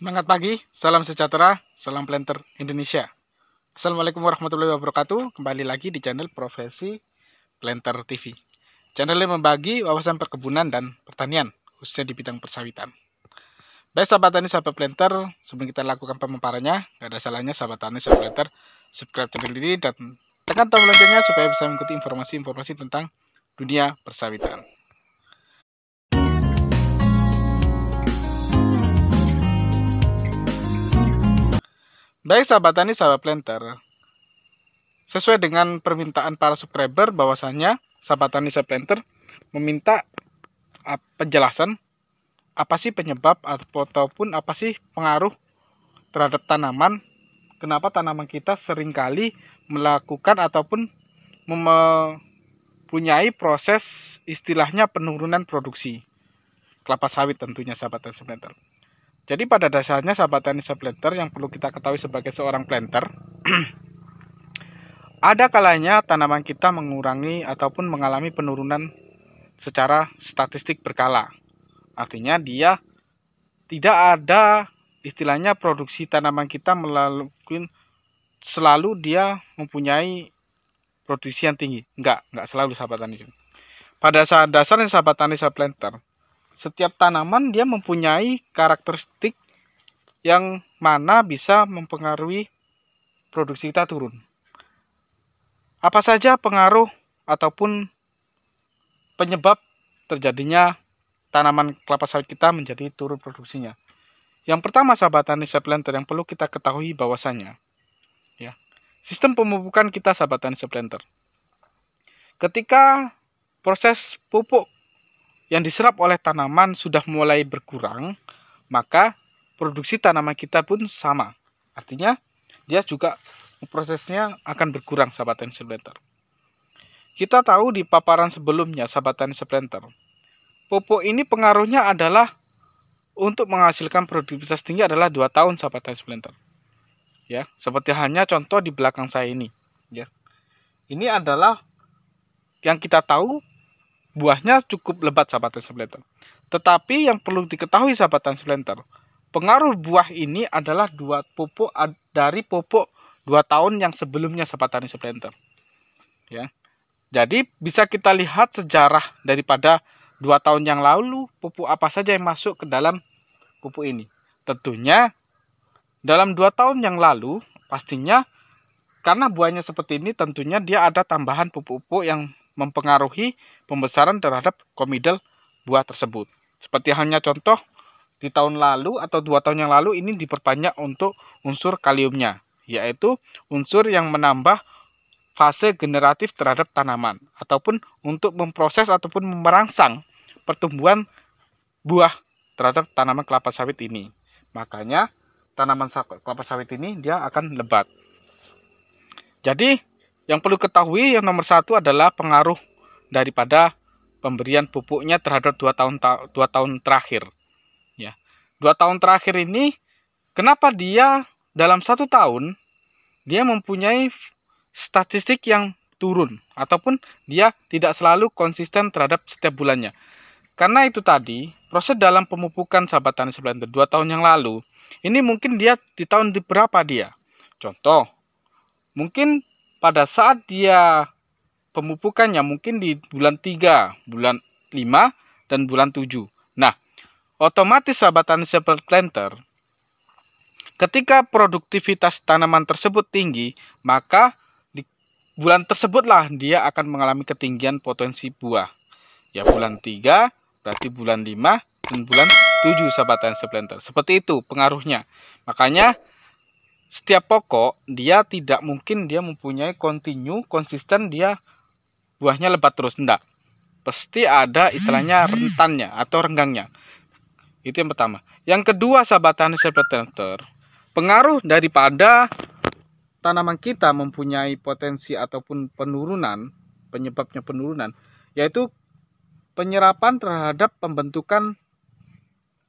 Semangat pagi, salam sejahtera, salam planter Indonesia. Assalamualaikum warahmatullahi wabarakatuh. Kembali lagi di channel Profesi Planter TV. Channel yang membagi wawasan perkebunan dan pertanian, khususnya di bidang persawitan. Baik sahabat tani, sahabat planter, sebelum kita lakukan pemaparannya, nggak ada salahnya sahabat tani, sahabat planter, subscribe channel ini dan tekan tombol loncengnya supaya bisa mengikuti informasi-informasi tentang dunia persawitan. Baik sahabat tani, sahabat planter. Sesuai dengan permintaan para subscriber bahwasanya sahabat tani, sahabat planter meminta penjelasan apa sih penyebab ataupun apa sih pengaruh terhadap tanaman kenapa tanaman kita seringkali melakukan ataupun mempunyai proses istilahnya penurunan produksi kelapa sawit tentunya sahabat dan planter. Jadi pada dasarnya sahabat tani planter yang perlu kita ketahui sebagai seorang planter ada kalanya tanaman kita mengurangi ataupun mengalami penurunan secara statistik berkala. Artinya dia tidak ada istilahnya produksi tanaman kita melalui selalu dia mempunyai produksi yang tinggi. Enggak, enggak selalu sahabat tani. Pada saat dasarnya sahabat tani planter setiap tanaman dia mempunyai karakteristik yang mana bisa mempengaruhi produksi kita turun. Apa saja pengaruh ataupun penyebab terjadinya tanaman kelapa sawit kita menjadi turun produksinya? Yang pertama sahabat tani Planter yang perlu kita ketahui bahwasanya ya, sistem pemupukan kita sahabat tani Planter. Ketika proses pupuk yang diserap oleh tanaman sudah mulai berkurang, maka produksi tanaman kita pun sama. Artinya dia juga prosesnya akan berkurang sahabat tani sebentar. Kita tahu di paparan sebelumnya sahabat tani sebentar, pupuk ini pengaruhnya adalah untuk menghasilkan produktivitas tinggi adalah dua tahun sahabat tani sebentar. Ya, seperti hanya contoh di belakang saya ini, ya. Ini adalah yang kita tahu buahnya cukup lebat sahabat transplanter. Tetapi yang perlu diketahui sahabat transplanter, pengaruh buah ini adalah dua pupuk dari pupuk dua tahun yang sebelumnya sahabat transplanter. Ya. Jadi bisa kita lihat sejarah daripada dua tahun yang lalu pupuk apa saja yang masuk ke dalam pupuk ini. Tentunya dalam dua tahun yang lalu pastinya karena buahnya seperti ini tentunya dia ada tambahan pupuk-pupuk yang mempengaruhi pembesaran terhadap komidel buah tersebut. Seperti halnya contoh di tahun lalu atau dua tahun yang lalu ini diperbanyak untuk unsur kaliumnya, yaitu unsur yang menambah fase generatif terhadap tanaman ataupun untuk memproses ataupun merangsang pertumbuhan buah terhadap tanaman kelapa sawit ini. Makanya tanaman kelapa sawit ini dia akan lebat. Jadi yang perlu ketahui yang nomor satu adalah pengaruh daripada pemberian pupuknya terhadap dua tahun dua tahun terakhir. Ya, dua tahun terakhir ini kenapa dia dalam satu tahun dia mempunyai statistik yang turun ataupun dia tidak selalu konsisten terhadap setiap bulannya. Karena itu tadi proses dalam pemupukan sahabat tani sebelum dua tahun yang lalu ini mungkin dia di tahun di berapa dia. Contoh, mungkin pada saat dia pemupukannya mungkin di bulan 3, bulan 5, dan bulan 7. Nah, otomatis sahabat sepel Planter, ketika produktivitas tanaman tersebut tinggi, maka di bulan tersebutlah dia akan mengalami ketinggian potensi buah. Ya, bulan 3, berarti bulan 5, dan bulan 7 sahabat Unstable Planter. Seperti itu pengaruhnya. Makanya setiap pokok dia tidak mungkin dia mempunyai kontinu konsisten dia buahnya lebat terus enggak pasti ada istilahnya rentannya atau renggangnya itu yang pertama yang kedua sahabat tani september pengaruh daripada tanaman kita mempunyai potensi ataupun penurunan penyebabnya penurunan yaitu penyerapan terhadap pembentukan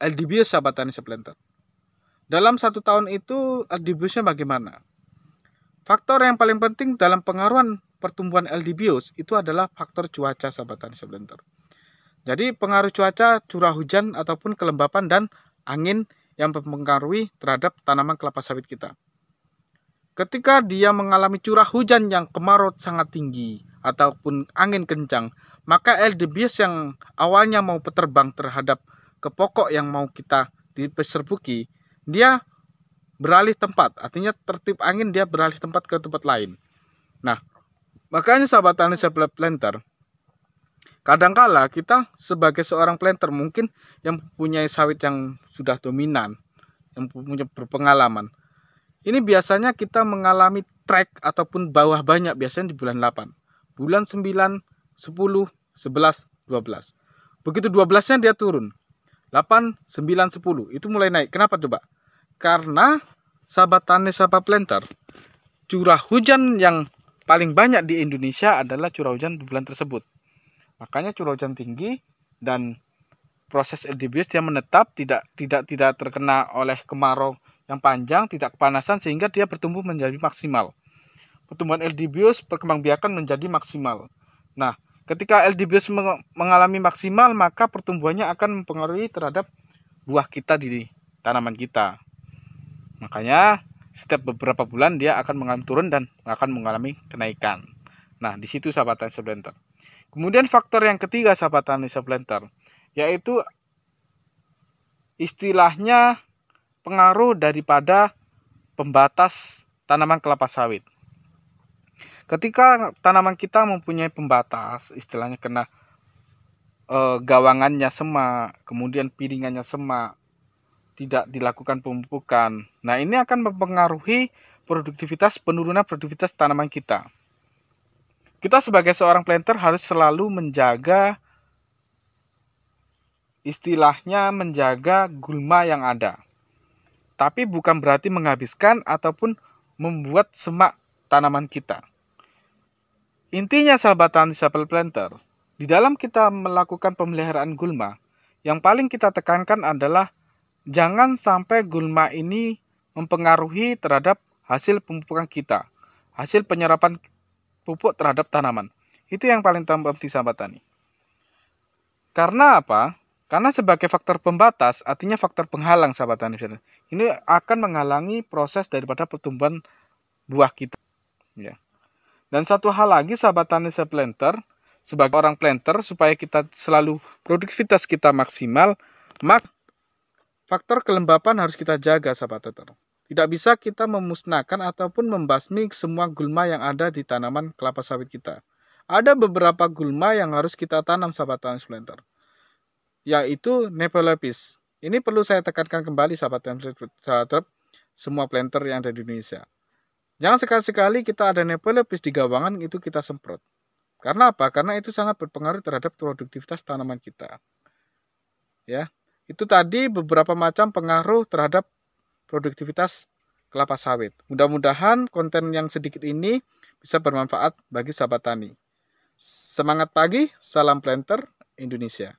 LDB sahabat tani september dalam satu tahun itu LDBiusnya bagaimana? Faktor yang paling penting dalam pengaruhan pertumbuhan LDBIOS itu adalah faktor cuaca sahabat tani sebentar. Jadi pengaruh cuaca, curah hujan ataupun kelembapan dan angin yang mempengaruhi terhadap tanaman kelapa sawit kita. Ketika dia mengalami curah hujan yang kemarau sangat tinggi ataupun angin kencang, maka LDBIOS yang awalnya mau terbang terhadap ke pokok yang mau kita diserbuki dia beralih tempat. Artinya tertib angin dia beralih tempat ke tempat lain. Nah, makanya sahabat tani sebelah planter, kadangkala kita sebagai seorang planter mungkin yang punya sawit yang sudah dominan, yang punya berpengalaman. Ini biasanya kita mengalami track ataupun bawah banyak biasanya di bulan 8, bulan 9, 10, 11, 12. Begitu 12-nya dia turun. 8, 9, 10 itu mulai naik. Kenapa coba? karena sahabat tani sahabat planter curah hujan yang paling banyak di Indonesia adalah curah hujan di bulan tersebut makanya curah hujan tinggi dan proses endebius dia menetap tidak tidak tidak terkena oleh kemarau yang panjang tidak kepanasan sehingga dia bertumbuh menjadi maksimal pertumbuhan eldibius perkembangbiakan menjadi maksimal nah ketika eldibius mengalami maksimal maka pertumbuhannya akan mempengaruhi terhadap buah kita di tanaman kita Makanya setiap beberapa bulan dia akan mengalami turun dan akan mengalami kenaikan. Nah, di situ sahabat tani Kemudian faktor yang ketiga sahabat tani yaitu istilahnya pengaruh daripada pembatas tanaman kelapa sawit. Ketika tanaman kita mempunyai pembatas, istilahnya kena e, gawangannya semak, kemudian piringannya semak, tidak dilakukan pemupukan. Nah, ini akan mempengaruhi produktivitas penurunan produktivitas tanaman kita. Kita sebagai seorang planter harus selalu menjaga istilahnya menjaga gulma yang ada. Tapi bukan berarti menghabiskan ataupun membuat semak tanaman kita. Intinya sahabat tani sapel planter, di dalam kita melakukan pemeliharaan gulma, yang paling kita tekankan adalah Jangan sampai gulma ini mempengaruhi terhadap hasil pemupukan kita, hasil penyerapan pupuk terhadap tanaman. Itu yang paling penting sahabat tani. Karena apa? Karena sebagai faktor pembatas, artinya faktor penghalang sahabat tani. Ini akan menghalangi proses daripada pertumbuhan buah kita. Ya. Dan satu hal lagi sahabat tani seplanter, sebagai orang planter supaya kita selalu produktivitas kita maksimal, maka Faktor kelembapan harus kita jaga, sahabat tetap. Tidak bisa kita memusnahkan ataupun membasmi semua gulma yang ada di tanaman kelapa sawit kita. Ada beberapa gulma yang harus kita tanam, sahabat transplanter, yaitu nepelepis. Ini perlu saya tekankan kembali, sahabat transplanter, semua planter yang ada di Indonesia. Jangan sekali-sekali kita ada nepelepis di gawangan itu kita semprot. Karena apa? Karena itu sangat berpengaruh terhadap produktivitas tanaman kita. Ya, itu tadi beberapa macam pengaruh terhadap produktivitas kelapa sawit. Mudah-mudahan konten yang sedikit ini bisa bermanfaat bagi sahabat tani. Semangat pagi, salam planter Indonesia.